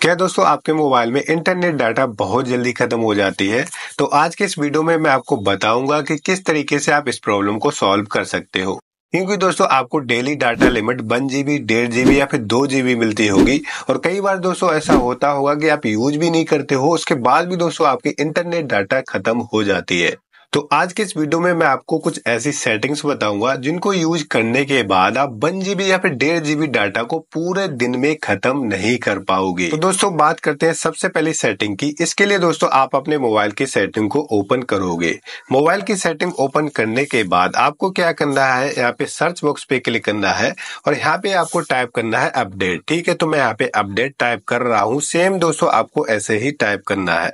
क्या दोस्तों आपके मोबाइल में इंटरनेट डाटा बहुत जल्दी खत्म हो जाती है तो आज के इस वीडियो में मैं आपको बताऊंगा कि किस तरीके से आप इस प्रॉब्लम को सॉल्व कर सकते हो क्योंकि दोस्तों आपको daily data limit one GB डेढ़ जीबी या फिर दो जीबी मिलती होगी और कई बार दोस्तों ऐसा होता होगा कि आप यूज भी नहीं करते हो उसके बाद भी दोस्तों आपकी इंटरनेट डाटा खत्म हो जाती है तो आज के इस वीडियो में मैं आपको कुछ ऐसी सेटिंग्स बताऊंगा जिनको यूज करने के बाद आप वन जीबी या फिर डेढ़ जीबी डाटा को पूरे दिन में खत्म नहीं कर पाओगे तो दोस्तों बात करते हैं सबसे पहले सेटिंग की इसके लिए दोस्तों आप अपने मोबाइल की सेटिंग को ओपन करोगे मोबाइल की सेटिंग ओपन करने के बाद आपको क्या करना है यहाँ पे सर्च बॉक्स पे क्लिक करना है और यहाँ पे आपको टाइप करना है अपडेट ठीक है तो मैं यहाँ पे अपडेट टाइप कर रहा हूँ सेम दोस्तों आपको ऐसे ही टाइप करना है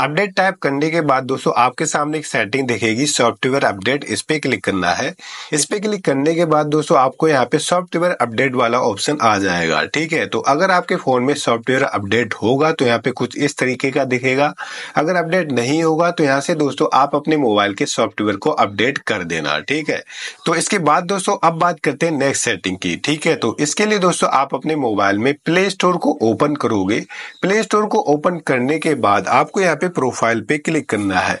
अपडेट टाइप करने के बाद दोस्तों आपके सामने एक सेटिंग दिखेगी सॉफ्टवेयर अपडेट इस पे क्लिक करना है इस पे क्लिक करने के बाद दोस्तों आपको यहाँ पे सॉफ्टवेयर अपडेट वाला ऑप्शन आ जाएगा ठीक है तो अगर आपके फोन में सॉफ्टवेयर अपडेट होगा तो यहाँ पे कुछ इस तरीके का दिखेगा अगर अपडेट नहीं होगा तो यहाँ से दोस्तों आप अपने मोबाइल के सॉफ्टवेयर को अपडेट कर देना ठीक है तो इसके बाद दोस्तों अब बात करते हैं नेक्स्ट सेटिंग की ठीक है तो इसके लिए दोस्तों आप अपने मोबाइल में प्ले स्टोर को ओपन करोगे प्ले स्टोर को ओपन करने के बाद आपको यहाँ पे प्रोफाइल पे क्लिक करना है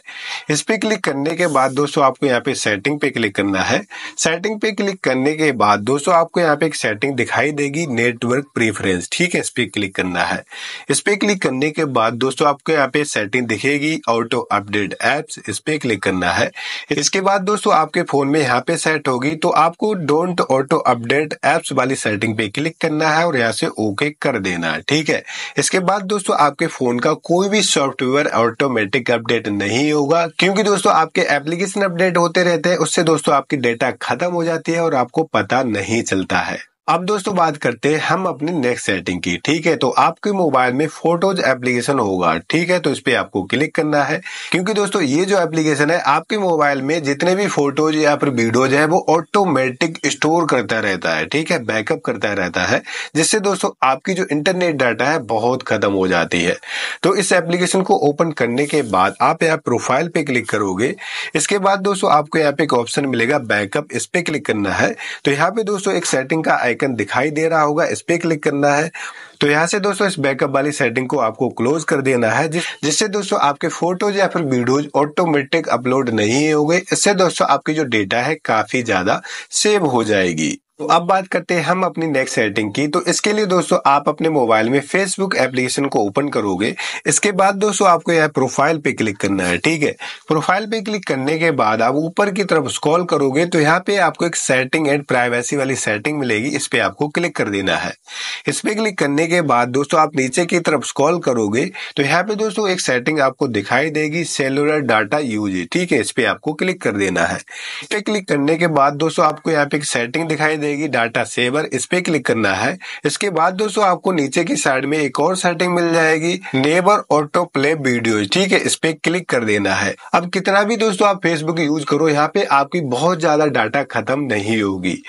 इस पे क्लिक करने के बाद दोस्तों आपको यहाँ पे सेटिंग पे क्लिक करना है सेटिंग पे क्लिक करने के बाद दोस्तों आपको यहाँ पे एक सेटिंग दिखाई देगी नेटवर्क प्रेफरेंस ठीक है इस पे क्लिक करना है इस पे क्लिक करने के बाद दोस्तों आपको यहाँ पे सेटिंग दिखेगी ऑटो अपडेट एप्स इस पे क्लिक करना है इसके बाद दोस्तों आपके फोन में यहाँ पे सेट होगी तो आपको डोंट ऑटो अपडेट एप्स वाली सेटिंग पे क्लिक करना है और यहाँ से ओके कर देना है ठीक है इसके बाद दोस्तों आपके फोन का कोई भी सॉफ्टवेयर ऑटोमेटिक अपडेट नहीं होगा क्योंकि दोस्तों आपके एप्लीकेशन अपडेट होते रहते हैं उससे दोस्तों आपकी डेटा खत्म हो जाती है और आपको पता नहीं चलता है अब दोस्तों बात करते हैं हम अपने नेक्स्ट सेटिंग की ठीक है तो आपके मोबाइल में फोटोज एप्लीकेशन होगा ठीक है तो इस पर आपको क्लिक करना है क्योंकि दोस्तों ये जो एप्लीकेशन है आपके मोबाइल में जितने भी फोटोज या फिर वीडियोज है वो ऑटोमेटिक स्टोर करता रहता है ठीक है बैकअप करता रहता है जिससे दोस्तों आपकी जो इंटरनेट डाटा है बहुत खत्म हो जाती है तो इस एप्लीकेशन को ओपन करने के बाद आप यहाँ प्रोफाइल पे क्लिक करोगे इसके बाद दोस्तों आपको यहाँ पे एक ऑप्शन मिलेगा बैकअप इस पे क्लिक करना है तो यहाँ पे दोस्तों एक सेटिंग का आइकन दिखाई दे रहा होगा इस पर क्लिक करना है तो यहाँ से दोस्तों इस बैकअप वाली सेटिंग को आपको क्लोज कर देना है जिस, जिससे दोस्तों आपके फोटोज या फिर वीडियोज ऑटोमेटिक अपलोड नहीं हो गए इससे दोस्तों आपकी जो डेटा है काफी ज्यादा सेव हो जाएगी तो अब बात करते हैं हम अपनी नेक्स्ट सेटिंग की तो इसके लिए दोस्तों आप अपने मोबाइल में फेसबुक एप्लीकेशन को ओपन करोगे इसके बाद दोस्तों आपको यहाँ प्रोफाइल पे क्लिक करना है ठीक है प्रोफाइल पे क्लिक करने के बाद आप ऊपर की तरफ स्क्रॉल करोगे तो यहाँ पे आपको एक सेटिंग एंड प्राइवेसी वाली सेटिंग मिलेगी इस पे आपको क्लिक कर देना है इस पर क्लिक करने के बाद दोस्तों आप नीचे की तरफ स्क्रॉल करोगे तो यहाँ पे दोस्तों एक सेटिंग आपको दिखाई देगी सेलुलर डाटा यूज ठीक है इस पर आपको क्लिक कर देना है इस पे क्लिक करने के बाद दोस्तों आपको यहाँ पे एक सेटिंग दिखाई देगी डाटा सेवर इस पे क्लिक करना है इसके बाद दोस्तों आपको नीचे की साइड में एक और सेटिंग मिल जाएगी नेबर ऑटो प्ले वीडियो ठीक है इस पे क्लिक कर देना है अब कितना भी दोस्तों आप फेसबुक यूज करो यहाँ पे आपकी बहुत ज्यादा डाटा खत्म नहीं होगी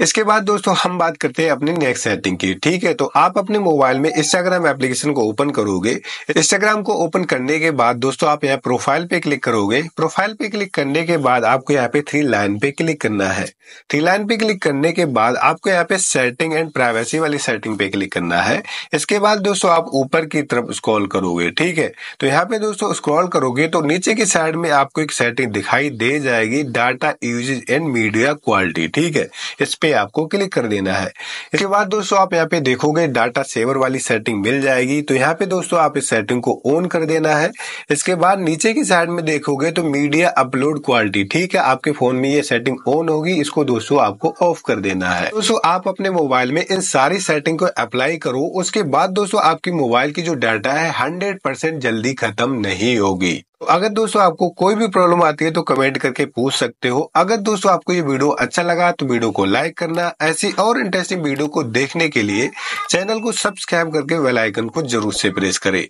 इसके बाद दोस्तों हम बात करते हैं अपने नेक्स्ट सेटिंग की ठीक है तो आप अपने मोबाइल में इंस्टाग्राम एप्लीकेशन को ओपन करोगे इंस्टाग्राम को ओपन करने के बाद दोस्तों आप यहाँ प्रोफाइल पे क्लिक करोगे प्रोफाइल पे क्लिक करने के बाद आपको यहाँ पे थ्री लाइन पे क्लिक करना है थ्री लाइन पे क्लिक करने के बाद आपको यहाँ पे सेटिंग एंड प्राइवेसी वाली सेटिंग पे क्लिक करना है इसके बाद दोस्तों आप ऊपर की तरफ स्क्रॉल करोगे ठीक है तो यहाँ पे दोस्तों स्क्रॉल करोगे तो नीचे की साइड में आपको एक सेटिंग दिखाई दे जाएगी data usage and media quality ठीक है इस पे आपको क्लिक कर देना है इसके बाद दोस्तों आप यहाँ पे देखोगे डाटा सेवर वाली सेटिंग मिल जाएगी तो यहाँ पे दोस्तों आप इस सेटिंग को ऑन कर देना है इसके बाद नीचे की साइड में देखोगे तो मीडिया अपलोड क्वालिटी ठीक है आपके फोन में ये सेटिंग ऑन होगी इसको दोस्तों आपको ऑफ कर देना है दोस्तों आप अपने मोबाइल में इन सारी सेटिंग को अप्लाई करो उसके बाद दोस्तों आपकी मोबाइल की जो डाटा है हंड्रेड जल्दी खत्म नहीं होगी तो अगर दोस्तों आपको कोई भी प्रॉब्लम आती है तो कमेंट करके पूछ सकते हो अगर दोस्तों आपको ये वीडियो अच्छा लगा तो वीडियो को लाइक करना ऐसी और इंटरेस्टिंग वीडियो को देखने के लिए चैनल को सब्सक्राइब करके वेलाइकन को जरूर से प्रेस करें